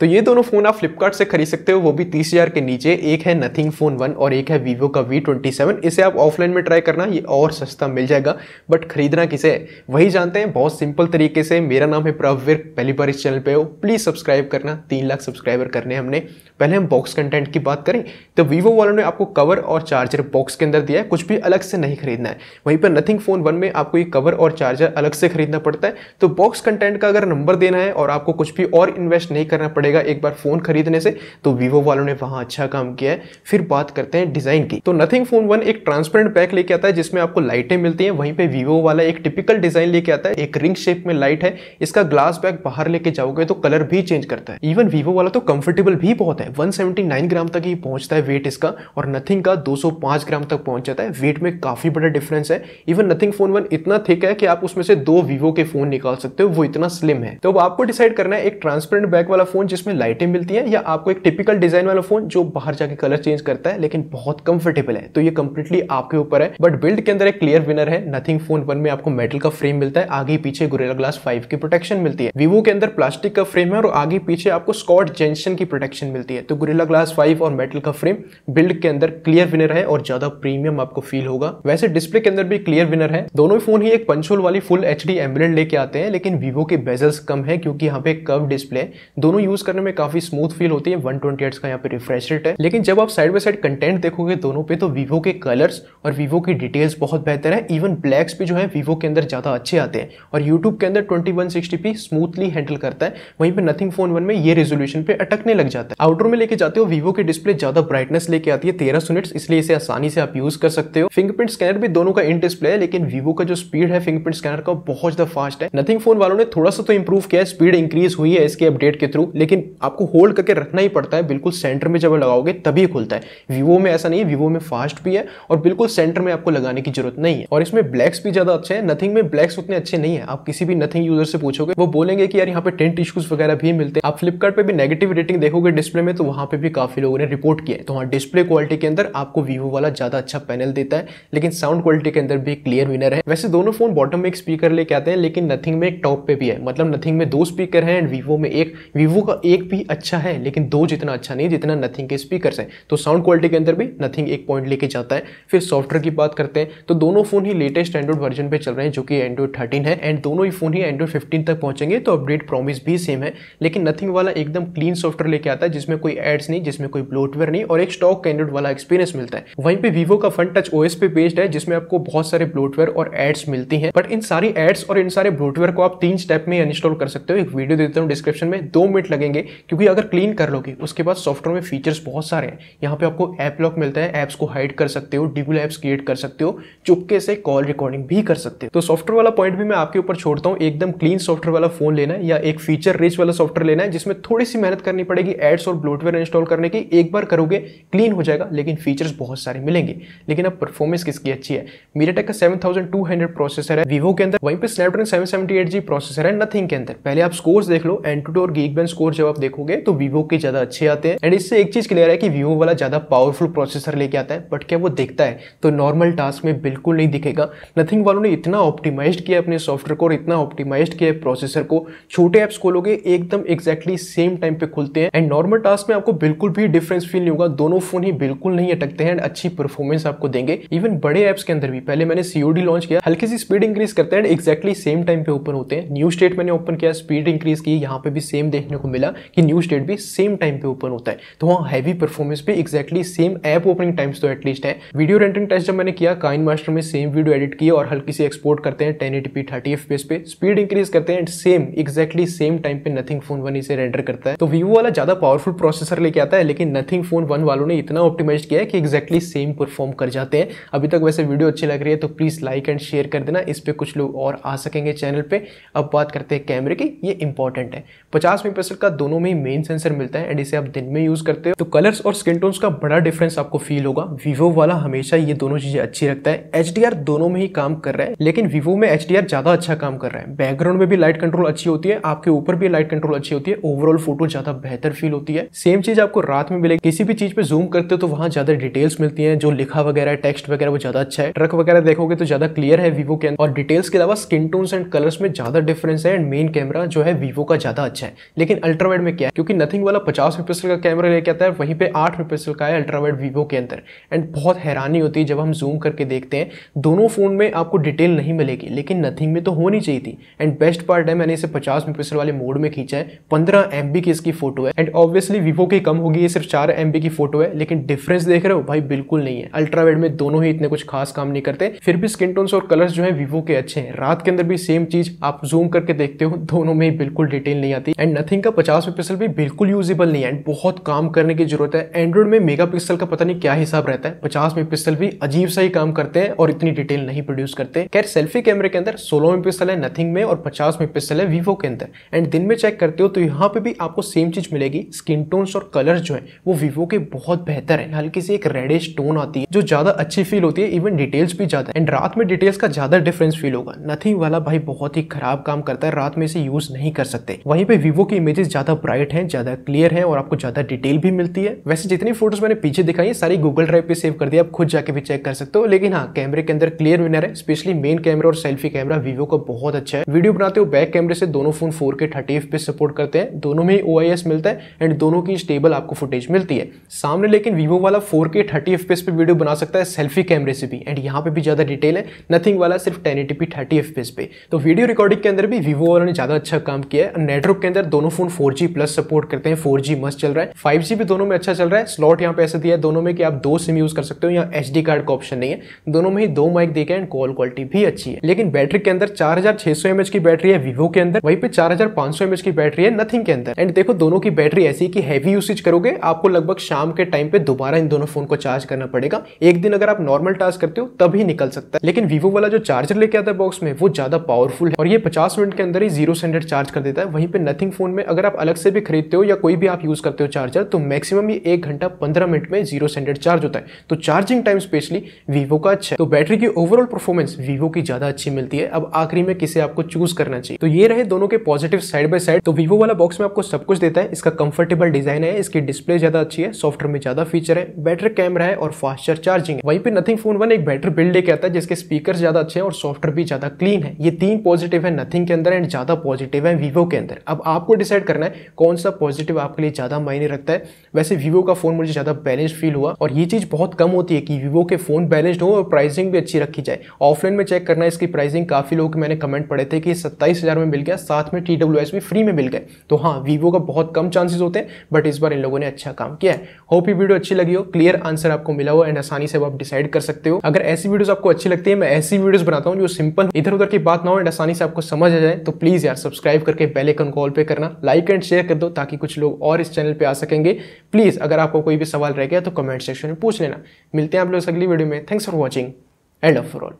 तो ये दोनों फ़ोन आप फ्लिपकार्ट से खरीद सकते हो वो भी तीस हज़ार के नीचे एक है नथिंग फ़ोन वन और एक है वीवो का वी ट्वेंटी सेवन इसे आप ऑफलाइन में ट्राई करना ये और सस्ता मिल जाएगा बट खरीदना किसे है वही जानते हैं बहुत सिंपल तरीके से मेरा नाम है प्रवीर पहली बार इस चैनल पे हो प्लीज़ सब्सक्राइब करना तीन लाख सब्सक्राइबर करने हमने पहले हम बॉक्स कंटेंट की बात करें तो वीवो वालों ने आपको कवर और चार्जर बॉक्स के अंदर दिया है कुछ भी अलग से नहीं खरीदना है वहीं पर नथिंग फ़ोन वन में आपको ये कवर और चार्जर अलग से खरीदना पड़ता है तो बॉक्स कंटेंट का अगर नंबर देना है और आपको कुछ भी और इन्वेस्ट नहीं करना पड़ता पड़ेगा एक बार फ़ोन खरीदने से तो वीवो वालों ने वहां अच्छा काम किया है फिर बात करते हैं डिज़ाइन की तो नथिंग फ़ोन वन एक ट्रांसपेरेंट पैक लेके आता है जिसमें आपको लाइटें मिलती है वहीं पर वीवो वाला एक टिपिकल डिज़ाइन लेके आता है एक रिंग शेप में लाइट है इसका ग्लास बैग बाहर लेके जाओगे तो कलर भी चेंज करता है इवन वीवो वाला तो कंफर्टेबल भी बहुत है वन ग्राम तक ही पहुंचता है वेट इसका और नथिंग का दो ग्राम तक पहुंच जाता है वेट में काफ़ी बड़ा डिफरेंस है इवन नथिंग फोन वन इतना थिक है कि आप उसमें से दो वीवो के फोन निकाल सकते हो वो इतना स्लिम है तो अब आपको डिसाइड करना है एक ट्रांसपेरेंट बैक वाला फोन जिसमें लाइटें मिलती हैं या आपको एक टिपिकल डिजाइन वाला फोन जो बाहर जाके कलर चेंज करता है लेकिन बहुत कंफर्टेबल है तो ये कंप्लीटली आपके ऊपर है बट बिल्ड के अंदर एक क्लियर विनर है नथिंग फोन वन में आपको मेटल का फ्रेम मिलता है आगे पीछे गुरेला ग्लास फाइव की प्रोटेक्शन मिलती है विवो के अंदर प्लास्टिक का फ्रेम है और आगे पीछे आपको स्कॉट जेंशन की प्रोटेक्शन मिलती है तो गुरेला ग्लास फाइव और मेटल का फ्रेम बिल्ड के अंदर क्लियर विनर है और ज्यादा प्रीमियम आपको फील होगा वैसे डिस्प्ले के अंदर भी क्लियर विनर है दोनों फोन ही एक पंचोल वाली फुल एच डी लेके आते हैं लेकिन विवो के बेजल्स कम है क्योंकि यहाँ पे कर्व डिस्प्ले दोनों यूज यूज़ करने में काफ़ी स्मूथ फील होती है वन ट्वेंटी का यहाँ पे रिफ्रेश रेट है लेकिन जब आप साइड बाई साइड कंटेंट देखोगे दोनों पे तो वीवो के कलर्स और वीवो की डिटेल्स बहुत बेहतर है इवन ब्लैक्स भी जो है वीवो के अंदर ज़्यादा अच्छे आते हैं और यूट्यूब के अंदर ट्वेंटी स्मूथली हैंडल करता है वहीं पर नथिंग फोन वन में ये रेजोल्यूशन पे अटकने लग जाता है आउटडोर में लेके जाते हो वीवो की डिस्प्ले ज़्यादा ब्राइटनेस लेके आती है तेरह यूनिट्स इसलिए इसे आसानी से आप यूज़ कर सकते हो फिंगरप्रिंट स्कैनर भी दोनों का इन डिस्प्ले है लेकिन वीवो का जो स्पीड है फिंगरप्रिंट स्कैनर का बहुत ज़्यादा फास्ट है नथिंग फोन वालों ने थोड़ा सा तो इंप्रूव किया है स्पीड इंक्रीज हुई है इसके अपडेट के थ्रू लेकिन लेकिन आपको होल्ड करके रखना ही पड़ता है बिल्कुल सेंटर में जब लगाओगे तभी खुलता है वीवो में ऐसा नहीं है वीवो में फास्ट भी है और बिल्कुल सेंटर में आपको लगाने की जरूरत नहीं है और इसमें ब्लैक्स भी ज़्यादा अच्छे हैं नथिंग में ब्लैक्स उतने अच्छे नहीं है आप किसी भी नथिंग यूजर से पूछोगे वो बोलेंगे कि यार यहाँ पे टेंट इशूज वगैरह भी मिलते हैं आप फ्लिपकार्ट भी नेगेटिव रेटिंग देखोगे डिस्प्ले में तो वहां पर भी काफी लोगों ने रिपोर्ट किया है तो हाँ डिस्प्ले क्वालिटी के अंदर आपको वीवो वाला ज़्यादा अच्छा पैनल देता है लेकिन साउंड क्वालिटी के अंदर भी क्लियर विनर है वैसे दोनों फोन बॉटम में एक स्पीकर लेके आते हैं लेकिन नथिंग में एक टॉप पे भी है मतलब नथिंग में दो स्पीकर है एंड वीवो में एक वीवो का एक भी अच्छा है लेकिन दो जितना अच्छा नहीं जितना नथिंग के स्पीकर्स हैं तो साउंड क्वालिटी के अंदर भी नथिंग एक पॉइंट लेके जाता है फिर सॉफ्टवेयर की बात करते हैं तो दोनों फोन ही लेटेस्ट एंड्रॉइड वर्जन पे चल रहे हैं जो कि एंड्रॉइड थर्टीन है एंड दोनों ही फोन ही एंड्रॉइड फिफ्टीन तक पहुंचेंगे तो अपडेट प्रॉमिस भी सेम है लेकिन नथिंग वाला एकदम क्लीन सॉफ्टवेयर लेके आता है जिसमें कोई एड्स नहीं जिसमें कोई ब्लोटवेयर नहीं और एक स्टॉक कैंड्रॉइड वाला एक्सपीरियंस मिलता है वहीं पे वीवो का फ्रंट टच ओएस पे बेस्ड है जिसमें आपको बहुत सारे ब्लोटवेयर और एड्स मिलती है बट इन सारी एड्स और इन सारे ब्लोटवेयर को आप तीन स्टेप में इंस्टॉल कर सकते हो एक वीडियो देता हूँ डिस्क्रिप्शन में दो मिनट लगेंगे करेंगे क्योंकि अगर क्लीन कर लोगे उसके बाद सॉफ्टवेयर में फीचर्स बहुत सारे हैं यहाँ पे आपको ऐप लॉक मिलता है ऐप्स को हाइड कर सकते हो डिगुल ऐप्स क्रिएट कर सकते हो चुपके से कॉल रिकॉर्डिंग भी कर सकते हो तो सॉफ्टवेयर वाला पॉइंट भी मैं आपके ऊपर छोड़ता हूँ एकदम क्लीन सॉफ्टवेयर वाला फोन लेना है या एक फीचर रिच वाला सॉफ्टवेयर लेना है जिसमें थोड़ी सी मेहनत करनी पड़ेगी एड्स और ब्लोटवेयर इंस्टॉल करने की एक बार करोगे क्लीन हो जाएगा लेकिन फीचर्स बहुत सारे मिलेंगे लेकिन अब परफॉर्मेंस किसकी अच्छी है मीराटेक का सेवन प्रोसेसर है वीवो के अंदर वहीं पर स्नैपड्रैगन सेवन प्रोसेसर है नथिंग के अंदर पहले आप स्कोर्स देख लो एंटूटो और गीक स्कोर जब आप देखोगे तो वीवो के ज्यादा अच्छे आते हैं एंड इससे एक चीज क्लियर है कि वीवो वाला ज्यादा पावरफुल प्रोसेसर लेके आता है बट क्या वो दिखता है तो नॉर्मल टास्क में बिल्कुल नहीं दिखेगा नथिंग वालों ने इतना ऑप्टिमाइज किया अपने सॉफ्टवेयर को और इतना ऑप्टिमाइज किया प्रोसेसर को छोटे ऐप्स खोलोगे एकदम एक्जैक्टली सेम टाइम पे खुलते हैं एंड नॉर्मल टास्क में आपको बिल्कुल भी डिफरेंस फील नहीं होगा दोनों फोन ही बिल्कुल नहीं अटकते हैं एंड अच्छी परफॉर्मेंस आपको देंगे इवन बड़े ऐप्स के अंदर भी पहले मैंने सीओडी लॉन्च किया हल्की सी स्पीड इंक्रीज करते हैं एंड एक्जैक्टली सेम टाइम पे ओपन होते हैं न्यू स्टेट मैंने ओपन किया स्पीड इंक्रीज की यहाँ पे भी सेम देखने को मिला कि न्यू स्टेट भी सेम टाइम पे ओपन होता है तो वहाँ हैवी परफॉर्मेंस पे exactly same app opening times तो एटलीस्ट है वीडियो रेंटिंग टेस्ट जब मैंने किया काइन मास्टर में सेम वीडियो एडिट किया और हल्की सी एक्सपोर्ट करते हैं ten eighty p thirty FPS पे स्पीड इंक्रीज करते हैं and same exactly same time पे नथिंग फोन वन इसे रेंडर करता है तो वीवो वाला ज़्यादा पावरफुल प्रोसेसर लेके आता है लेकिन नथिंग फोन वन वालों ने इतना ऑप्टिमाइज किया है कि एक्जैक्टली सेम परफॉर्म कर जाते हैं अभी तक वैसे वीडियो अच्छी लग रही है तो प्लीज़ लाइक एंड शेयर कर देना इस पर कुछ लोग और आ सकेंगे चैनल पर अब बात करते हैं कैमरे की ये इंपॉर्टेंट है पचास मेगा का दोनों में ही मेन सेंसर मिलता है एंड इसे आप दिन में यूज करते हो तो कलर्स और स्किन टोन्स का बड़ा डिफरेंस आपको फील होगा वीवो वाला हमेशा ये दोनों चीजें अच्छी रखता है एच दोनों में ही काम कर रहा है लेकिन वीवो में एच ज्यादा अच्छा काम कर रहा है बैकग्राउंड में भी लाइट कंट्रोल अच्छी होती है आपके ऊपर भी लाइट कंट्रोल अच्छी होती है ओवरऑल फोटो ज्यादा बेहतर फील होती है सेम चीज आपको रात में मिलेगी किसी भी चीज पे जूम करते हो तो वहां ज्यादा डिटेल्स मिलती है जो लिखा वगैरह है टेक्स्ट वगैरह वो ज्यादा अच्छा है ट्रक वगैरह देखोगे तो ज्यादा क्लियर है वीवो के और डिटेल्स के अलावा स्किन टोन्स एंड कलर्स में ज्यादा डिफरेंस है एंड मेन कैमरा जो है वीवो का ज्यादा अच्छा है लेकिन अल्ट्रा अल्ट्रावाइड में क्या है क्योंकि नथिंग वाला पचास मेगापिक्सल का कैमरा लेके आता है वहीं पे आठ मेगापिक्सल का है अल्ट्रावाइड वीवो के अंदर एंड बहुत हैरानी होती है जब हम जूम करके देखते हैं दोनों फ़ोन में आपको डिटेल नहीं मिलेगी लेकिन नथिंग में तो होनी चाहिए थी एंड बेस्ट पार्ट है मैंने इसे पचास मेगापिक्सल वाले मोड में खींचा है पंद्रह एम की इसकी फोटो है एंड ऑब्वियसली वीवो की कम होगी ये सिर्फ चार एम की फोटो है लेकिन डिफरेंस देख रहे हो भाई बिल्कुल नहीं है अल्ट्रावाइड में दोनों ही इतने कुछ खास काम नहीं करते फिर भी स्किन टोन्स और कलर्स जो है वीवो के अच्छे हैं रात के अंदर भी सेम चीज आप जूम करके देखते हो दोनों में ही बिल्कुल डिटेल नहीं आती एंड नथिंग का पचास 50 पिक्सल भी बिल्कुल यूजेबल नहीं है एंड बहुत काम करने की जरूरत है एंड्रॉइड में मेगा पिक्सल का पता नहीं क्या हिसाब रहता है 50 मेगापिक्सल भी अजीब सा ही काम करते हैं और इतनी डिटेल नहीं प्रोड्यूस करते खैर सेल्फी कैमरे के अंदर सोलह मेगापिक्सल है नथिंग में और पचास मेगापिक्सल है वीवो के अंदर एंड दिन में चेक करते हो तो यहाँ पे भी आपको सेम चीज मिलेगी स्किन टोन्स और कलर जो है वो वीवो के बहुत बेहतर है हल्की सी एक रेडिश टोन आती है जो ज्यादा अच्छी फील होती है इवन डिटेल्स भी ज्यादा एंड रात में डिटेल्स का ज्यादा डिफरेंस फील होगा नथिंग वाला भाई बहुत ही खराब काम करता है रात में इसे यूज नहीं कर सकते वहीं पे वीवो की इमेजेस ज्यादा ज़्यादा ब्राइट हैं ज़्यादा क्लियर हैं और आपको ज़्यादा डिटेल भी मिलती है वैसे जितनी फोटोज़ मैंने पीछे दिखाई है सारी गूगल ड्राइव पर सेव कर दिया आप खुद जाके भी चेक कर सकते हो लेकिन हाँ कैमरे के अंदर क्लियर विनर है स्पेशली मेन कैमरा और सेल्फी कैमरा वीवो का बहुत अच्छा है वीडियो बनाते हो बैक कैमरे से दोनों फोन फोर के थर्टी पे सपोर्ट करते हैं दोनों में ओ मिलता है एंड दोनों की स्टेबल आपको फुटेज मिलती है सामने लेकिन वीवो वाला फोर के थर्टी पे वीडियो बना सकता है सेल्फी कैमरे से भी एंड यहाँ पे भी ज़्यादा डिटेल है नथिंग वाला सिर्फ टेन एटी पी थर्टी पे तो वीडियो रिकॉर्डिंग के अंदर भी वीवो वालों ने ज़्यादा अच्छा काम किया है नेटवर्क के अंदर दोनों phone four 4G plus support करते हैं 4G मस्त चल रहा है 5G भी दोनों में अच्छा चल रहा है स्लॉट यहाँ पे ऐसे दिया है दोनों में कि आप दो सिम यूज कर सकते हो या एच कार्ड का ऑप्शन नहीं है दोनों में ही दो माइक देखे एंड कॉल क्वालिटी भी अच्छी है लेकिन बैटरी के अंदर चार हजार की बैटरी है वीवो के अंदर वहीं पे चार हजार की बैटरी है नथिंग के अंदर एंड देखो दोनों की बैटरी ऐसी की हैवी यूसेज करोगे आपको लगभग शाम के टाइम पे दोबारा इन दोनों फोन को चार्ज करना पड़ेगा एक दिन अगर आप नॉर्मल टास्क करते हो तब ही निकल सकता है लेकिन वीवो वाला जो चार्जर लेके आता है बॉक्स में वो ज्यादा पावरफुल है और ये 50 मिनट के अंदर ही जीरो से चार्ज कर देता है वहीं पे नथिंग फोन में अगर आप अलग से भी खरीदते हो या कोई भी आप यूज़ करते हो चार्जर तो मैक्सिमम ये एक घंटा पंद्रह मिनट में जीरो स्टैंडर्ड चार्ज होता है तो चार्जिंग टाइम स्पेशली वीवो का अच्छा है तो बैटरी की ओवरऑल परफॉर्मेंस वीवो की ज़्यादा अच्छी मिलती है अब आखिरी में किसे आपको चूज करना चाहिए तो ये रहे दोनों के पॉजिटिव साइड बाय साइड तो वीवो वाला बॉक्स में आपको सब कुछ देता है इसका कंफर्टेबल डिजाइन है इसकी डिस्प्ले ज़्यादा अच्छी है सॉफ्टवेयर में ज़्यादा फीचर है बैटर कैमरा है और फास्टर चार्जिंग है वहीं पर नथिंग फोन वन एक बैटर बिल्ड लेके आता है जिसके स्पीकर ज़्यादा अच्छे हैं और सॉफ्टवेयर भी ज़्यादा क्लीन है ये तीन पॉजिटिव है नथिंग के अंदर एंड ज़्यादा पॉजिटिव है वीवो के अंदर अब आपको डिसाइड करना है कौन सा पॉजिटिव आपके लिए ज़्यादा मायने रखता है वैसे वीवो का फ़ोन मुझे ज़्यादा बैलेंस फील हुआ और ये चीज़ बहुत कम होती है कि वीवो के फ़ोन बैलेंस्ड हो और प्राइसिंग भी अच्छी रखी जाए ऑफलाइन में चेक करना इसकी प्राइसिंग काफ़ी लोग मैंने कमेंट पढ़े थे कि सत्ताईस में मिल गया साथ में टी भी फ्री में मिल गए तो हाँ वीवो का बहुत कम चांसेस होते हैं बट इस बार इन लोगों ने अच्छा काम किया है होप ये वीडियो अच्छी लगी हो क्लियर आंसर आपको मिला हो एंड आसानी से आप डिसाइड कर सकते हो अगर ऐसी वीडियोस आपको अच्छी लगती है मैं ऐसी वीडियोस बनाता हूँ जो सिंपल इधर उधर की बात ना हो एंड आसानी से आपको समझ आ जाए तो प्लीज़ यार सब्सक्राइब करके बेल आइकन कॉल पे करना लाइक एंड लाइक शेयर कर दो ताकि कुछ लोग और इस चैनल पर आ सकेंगे प्लीज़ अगर आपको कोई भी सवाल रह गया तो कमेंट सेक्शन में पूछ लेना मिलते हैं आप लोग अगली वीडियो में thanks for watching and of for all